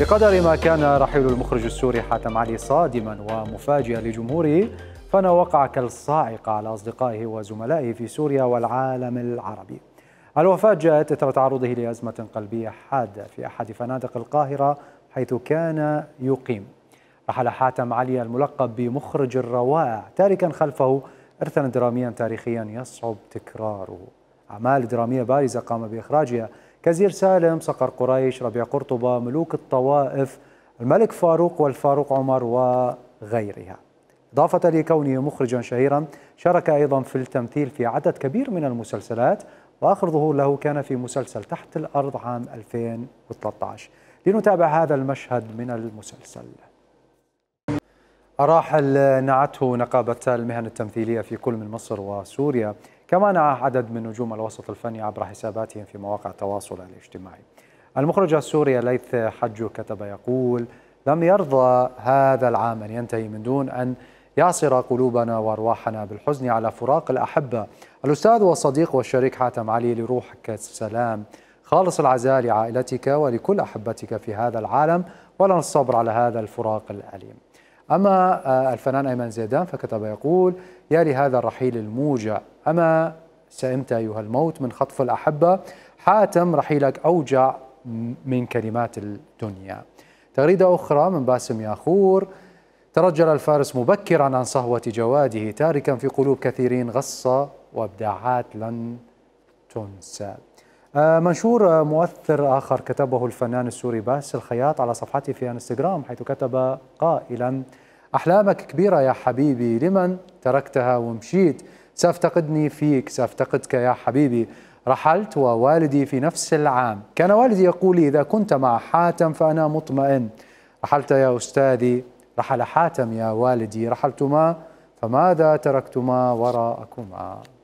بقدر ما كان رحيل المخرج السوري حاتم علي صادما ومفاجئا لجمهوره فانا وقع كالصاعقه على اصدقائه وزملائه في سوريا والعالم العربي. الوفاه جاءت اثر تعرضه لازمه قلبيه حاده في احد فنادق القاهره حيث كان يقيم. رحل حاتم علي الملقب بمخرج الروائع تاركا خلفه ارثا دراميا تاريخيا يصعب تكراره. اعمال دراميه بارزه قام باخراجها كزير سالم صقر قريش ربيع قرطبة ملوك الطوائف الملك فاروق والفاروق عمر وغيرها إضافة لكونه مخرجا شهيرا شارك أيضا في التمثيل في عدد كبير من المسلسلات وآخر ظهور له كان في مسلسل تحت الأرض عام 2013 لنتابع هذا المشهد من المسلسل الراحل نعته نقابة المهن التمثيلية في كل من مصر وسوريا كما نعى عدد من نجوم الوسط الفني عبر حساباتهم في مواقع التواصل الاجتماعي المخرج السوري ليث حجو كتب يقول لم يرضى هذا العام أن ينتهي من دون أن يعصر قلوبنا وأرواحنا بالحزن على فراق الأحبة الأستاذ والصديق والشريك حاتم علي لروحك السلام خالص العزاء لعائلتك ولكل أحبتك في هذا العالم ولنا الصبر على هذا الفراق الأليم أما آه، الفنان أيمن زيدان فكتب يقول يا لهذا الرحيل الموجع أما سئمت أيها الموت من خطف الأحبة حاتم رحيلك أوجع من كلمات الدنيا تغريدة أخرى من باسم ياخور ترجل الفارس مبكرا عن صهوة جواده تاركا في قلوب كثيرين غصة وابداعات لن تنسى آه، منشور آه، مؤثر آخر كتبه الفنان السوري باس الخياط على صفحته في انستغرام حيث كتب قائلا أحلامك كبيرة يا حبيبي لمن تركتها ومشيت سافتقدني فيك سافتقدك يا حبيبي رحلت ووالدي في نفس العام كان والدي يقول إذا كنت مع حاتم فأنا مطمئن رحلت يا أستاذي رحل حاتم يا والدي رحلتما فماذا تركتما وراءكما